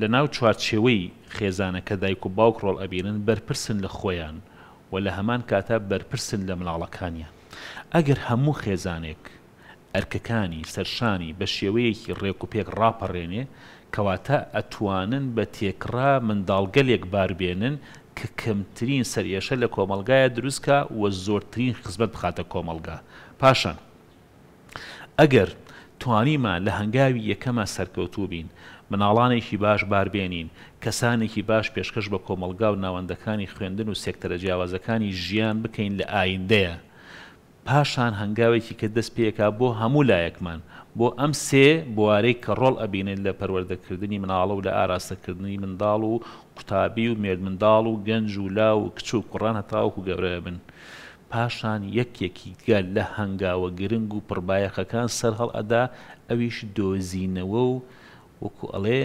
لە ناو چوارچێوەی خێزانەکە دایک و باوک ڕۆڵ ئەبیرن بەرپرسن لە خۆیان و لە هەمان کاتە بەرپرسن لە منداڵەکانیان ئەگەر هەموو خێزانێک ئەرکەکانی سەرشانی بە شێوەیەکی ڕێک و پێک ڕاپەڕێنێ کەواتە ئەتوانن بە تێکرا منداڵگەلێک باربێنن کە کەمترین سەرێشە لە کۆمەلگایە دروستکە و زۆرترین خزمەت بخاتە کۆمەلگا پاشان ئەگەر توانیمە لە هەنگاوی یەکەمە سەرکەوتوو بین مناڵانێکی باش باربێنین کەسانێکی باش پێشکەش بە کۆمەلگا و ناوەندەکانی خوێندن و سێکتەرە جیاوازەکانی ژیان بکەین لە ئایندەیە پاشان هەنگاوێکی کە دەست پێکا بۆ هەموو لایەکمان بۆ ئەم سێ بوارەی کە ڕۆڵ ئەبینێت لە پەروەردەکردنی مناڵە و لە ئاراستەکردنی منداڵ و قوتابی و مێرد منداڵ و گەنج و لا و کچ و کوڕان هەتاوکو گەورە بن. پاشان یەکێکی گەل لە هەنگاوە گرنگ و پڕبایەخەکان سەر هەڵ ئەدا ئەویش دۆزینەوە و وەکو ئەڵێ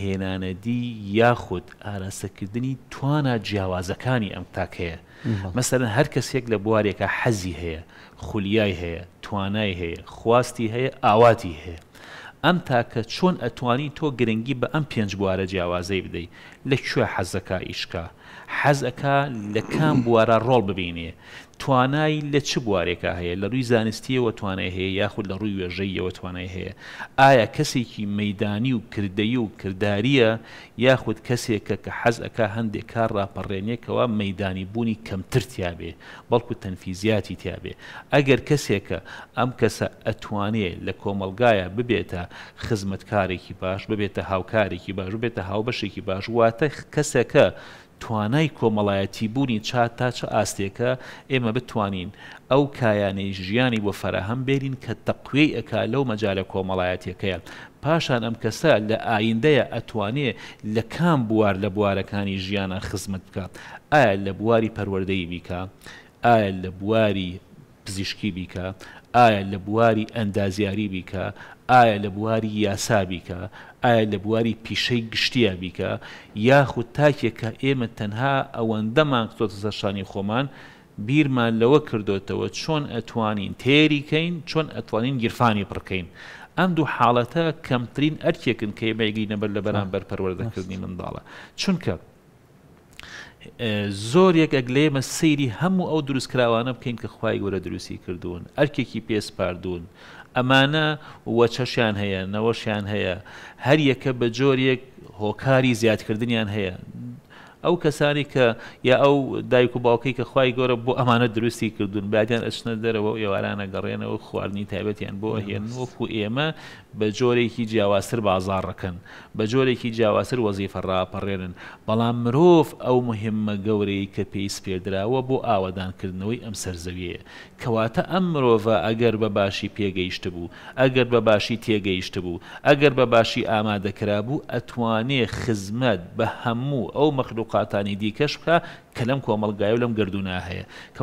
هێنانەدی یاخود ئاراستەکردنی توانە جیاوازەکانی ئەم تاکەیە مەسەرن هەر کەسێک لە بوارێکە حەزی هەیە خولیای هەیە توانای هەیە خواستی هەیە ئاواتی هەیە ئەم تاکە چۆن ئەتوانی تۆ گرنگی بە ئەم پێنج بوارە جیاوازەی بدەیت لەکوێ حەزەکە ئیشکە حەزەکە لە کام بوارە ڕۆڵ ببینێ توانایی لە چ بوارێکە هەیە لە ڕووی زانستیەوە توانای هەیە یاخود لە ڕووی وێژەیەوە توانای هەیە ئایا کەسێکی مەدانی و کردەی و کرداریە یاخود کەسێکە کە حەز ئەکا هەندێک کار ڕاپەڕێنێکەوە مەدانی بوونی کەمترتیابێ بەڵکو تەنفیزیاتی تیابێ ئەگەر کەسێکە ئەم کەسە ئەتوانێت لە کۆمەلگایە ببێتە خزمەتکارێکی باش ببێتە هاوکارێکی باش بێتە هاوبەشێکی باش واتە کەسەکە توانای کۆمەڵایەتی بوونی چا تاچە ئاستێکە ئێمە بتوانین ئەو کایانەی ژیانی بۆ فەرەهم بێرین کە تەقوێی ئەک لەو مەجالە کۆمەڵایەتەکەیە پاشان ئەم کەسە لە ئایندەیە ئەتوانێ لە کام بوار لە بوارەکانی ژیانە خزمت بکە ئایا لە بواری پەروەەردەی بیکە ئایا لە بواری پزیشکی بیکە ئایا لە بواری ئەندازیاری بیکە ئایا لە بواری یاسابیکە ئایا لە بواری پیشەی گشتیا بیکە یاخود تاکێکە ئێمە تەنها ئەوەندەمان کتۆتە زەشانی خۆمان بیرمان لەوە کردوتەوە چۆن ئەتوانین تێریکەین چۆن ئەتوانین گیرفانی پڕکەین ئەم دوو حاڵەتە کەمترین ئەرکێکن کە مەگەینەبەر لە بەرامبەر پەروەردەکردنی منداڵە چونکە زۆرێک ئەگلێمە سەیری هەموو ئەو دروستکراوانە بکەین کە خخوای گەورە دروستی کردوون ئەرکێکی پێسپاردون ئەمانە وەچەشیان هەیە نەوەشیان هەیە هەر یەکە بە جۆرێک هۆکاری زیادکردنیان هەیە ئەو کەسانی کە یا ئەو دایک و باوکەی کە خی گۆرە بۆ ئەمانە دروستی کردوون بادیان ئەچنە دەرەوە ئێوارانە گەڕێنەوە خواردنی تایبەتیان بۆ هێن وەکو ئێمە بە جۆرێکی جیاواسر بازارڕەکەن بە جۆرێکی جیاواسر وەزیفە ڕاپەڕێنن بەڵام مرۆڤ ئەو مهمە گەورەی کە پێیس پێدراوە بۆ ئاوادانکردنەوەی ئەم سەرزەویەیە کەواتە ئەم مرۆڤە ئەگەر بە باشی پێگەیشت بوو ئەگەر بە باشی تێگەیشت بوو ئەگەر بە باشی ئامادەکرا بوو ئەتوانێ خزمەت بە هەموو ئەو مەخلوقات مەخافاتانی دیکەش بکە کە لەم کۆمەلگای و لەم گردوونە هەیە کە